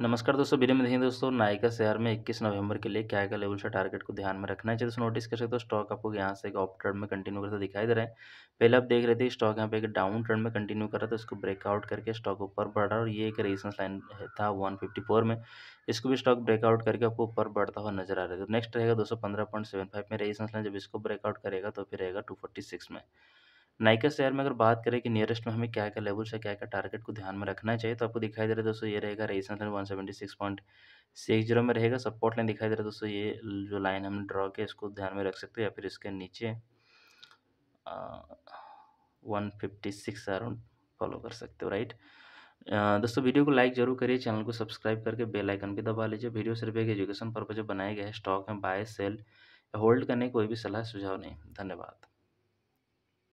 नमस्कार दोस्तों वीडियो में देखिए दोस्तों नायका शेयर में 21 नवंबर के लिए क्या क्या लेवल से टारगेट को ध्यान में रखना है चाहिए दोस्तों नोटिस कर सकते हो स्टॉक आपको यहाँ से एक ऑफ ट्रेंड में कंटिन्यू करता दिखाई दे रहा है पहले आप देख रहे थे स्टॉक यहाँ पे एक डाउन ट्रेंड में कंटिन्यू कर रहा था उसको ब्रेकआउट करके स्टॉक ऊपर बढ़ रहा है और ये एक रेजिस्टेंस लाइन था वन में इसको भी स्टॉक ब्रेकआउट करके आपको ऊपर बढ़ता हुआ नजर आ रहा है तो नेक्स्ट रहेगा दो में रेजिस्टेंस लाइन जब इसको ब्रेकआउट करेगा तो फिर रहेगा टू में नाइका शेयर में अगर बात करें कि नियरेस्ट में हमें क्या क्या लेवल्स है क्या क्या टारगेट को ध्यान में रखना चाहिए तो आपको दिखाई दे रहा है दोस्तों ये रहेगा resistance line one seventy six point six zero में रहेगा सपोर्ट लाइन दिखाई दे रहा है दोस्तों ये जो लाइन हमने ड्रॉ किया इसको ध्यान में रख सकते हो या फिर इसके नीचे one fifty six around follow कर सकते हो राइट दोस्तों वीडियो को लाइक जरूर करिए चैनल को सब्सक्राइब करके बेलाइकन भी दबा लीजिए वीडियो सिर्फ एक एजुकेशन पर्पज बनाया गया है स्टॉक में बाय सेल होल्ड करने कोई भी सलाह सुझाव नहीं धन्यवाद